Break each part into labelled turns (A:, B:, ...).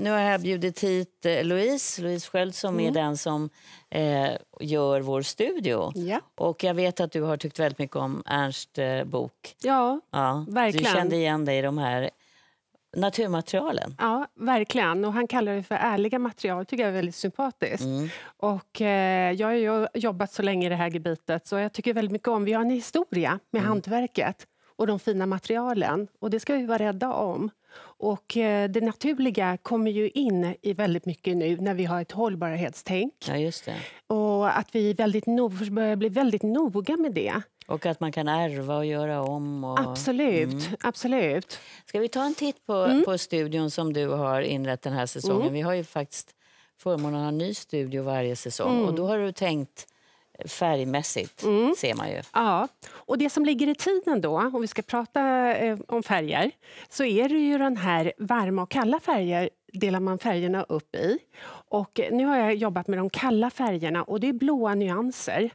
A: Nu har jag bjudit hit eh, Louise, Louise Sköld som mm. är den som eh, gör vår studio. Ja. Och jag vet att du har tyckt väldigt mycket om Ernst eh, bok. Ja, ja, verkligen. Du kände igen dig i de här naturmaterialen.
B: Ja, verkligen. Och han kallar det för ärliga material. tycker jag är väldigt sympatiskt. Mm. Och, eh, jag har jobbat så länge i det här gebitet så jag tycker väldigt mycket om... Vi har en historia med mm. hantverket och de fina materialen och det ska vi vara rädda om. Och eh, det naturliga kommer ju in i väldigt mycket nu när vi har ett hållbarhetstänk. Ja, just det. Och att vi väldigt no börjar bli väldigt noga med det.
A: Och att man kan ärva och göra om. Och... Absolut. Mm. absolut.
B: Ska vi ta en titt på, mm. på
A: studion som du har inlett den här säsongen? Mm. Vi har ju faktiskt förmånen att ha en ny studio varje säsong. Mm. Och då har du tänkt
B: färgmässigt mm. ser man ju. Ja, och det som ligger i tiden då, om vi ska prata eh, om färger, så är det ju den här varma och kalla färger delar man färgerna upp i. Och nu har jag jobbat med de kalla färgerna och det är blåa nyanser.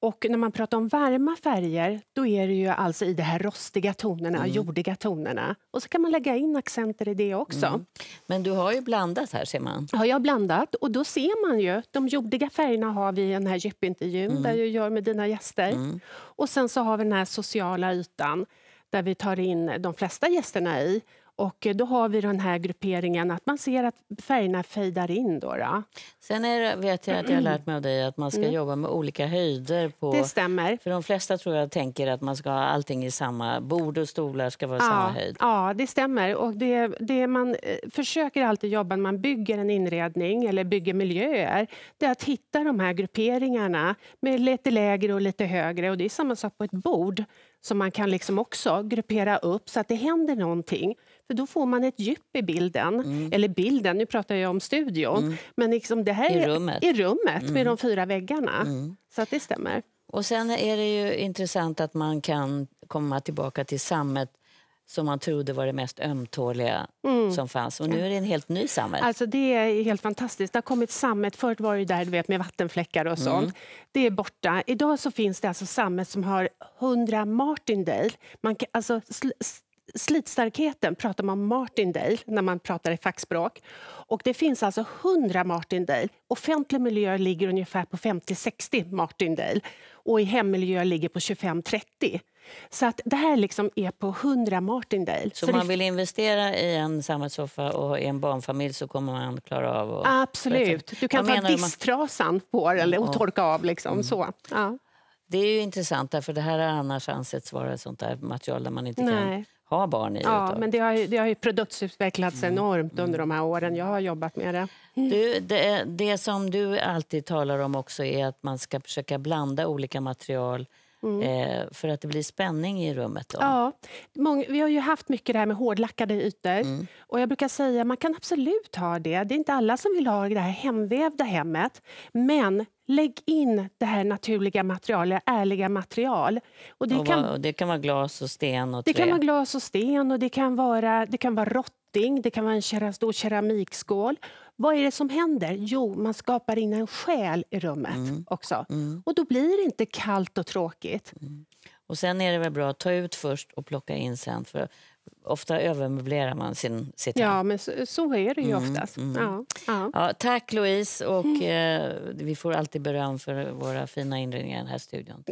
B: Och när man pratar om varma färger, då är det ju alltså i de här rostiga tonerna, mm. jordiga tonerna. Och så kan man lägga in accenter i det också. Mm. Men du har ju blandat här ser man. Ja, jag blandat. Och då ser man ju, de jordiga färgerna har vi i den här djupintervjun mm. där jag gör med dina gäster. Mm. Och sen så har vi den här sociala ytan där vi tar in de flesta gästerna i. Och då har vi den här grupperingen att man ser att färgerna fejdar in. Då, då. Sen är, vet jag att jag har lärt mig
A: av dig att man ska mm. jobba med olika höjder. På, det stämmer. För de flesta tror jag tänker att man ska ha allting i samma, bord och stolar ska vara ja, samma höjd.
B: Ja, det stämmer. Och det, det man eh, försöker alltid jobba när man bygger en inredning eller bygger miljöer, det är att hitta de här grupperingarna med lite lägre och lite högre. Och det är samma sak på ett bord som man kan liksom också gruppera upp så att det händer någonting. För då får man ett djup i bilden, mm. eller bilden, nu pratar jag om studion. Mm. Men liksom det här i rummet, i rummet mm. med de fyra väggarna. Mm. Så att det stämmer.
A: Och sen är det ju intressant att man kan komma tillbaka till sammet som man trodde var det mest ömtåliga mm. som fanns. Och nu är det en helt ny sammet.
B: Alltså det är helt fantastiskt. Det har kommit sammet. Förut var det där du vet, med vattenfläckar och sånt. Mm. Det är borta. Idag så finns det alltså sammet som har 100 martindale. Man kan, alltså, slitstarkheten pratar man Martindale när man pratar i fackspråk. Och det finns alltså 100 Martindale. Offentlig miljö ligger ungefär på 50-60 Martindale och i hemmiljö ligger på 25-30. Så att det här liksom är på 100 Martindale. Så, så man vill
A: investera i en sammetssoffa och i en barnfamilj så kommer man klara av att... Absolut. Du kan ta disktrasan
B: man... på den och torka av. Liksom,
A: mm. så. Ja. Det är ju intressant, för det här har annars ansetts vara sånt där material där man inte Nej. kan ha barn i. Ja, utav. men det har ju, det har ju produktsutvecklats mm.
B: enormt under de här åren jag
A: har jobbat med det. Du, det. Det som du alltid talar om också är att man ska försöka blanda olika material
B: Mm. Eh,
A: för att det blir spänning i rummet. Då.
B: Ja, många, vi har ju haft mycket det här med hårdlackade ytor. Mm. Och jag brukar säga man kan absolut ha det. Det är inte alla som vill ha det här hemvävda hemmet. Men lägg in det här naturliga materialet, ärliga material. Och det, och kan, och
A: det kan vara glas och sten och trä. Det kan vara
B: glas och sten och det kan vara, det kan vara rått det kan vara en stor keramikskål. Vad är det som händer? Jo, man skapar in en själ i rummet mm. också. Mm. Och då blir det inte kallt och tråkigt. Mm.
A: Och sen är det väl bra att ta ut först och plocka in sen. För ofta övermöblerar man sin, sitt hem. Ja,
B: men så, så är det ju mm, oftast. Mm. Ja, ja.
A: ja, tack Louise och mm. eh, vi får alltid beröm för våra fina inredningar i den här studion.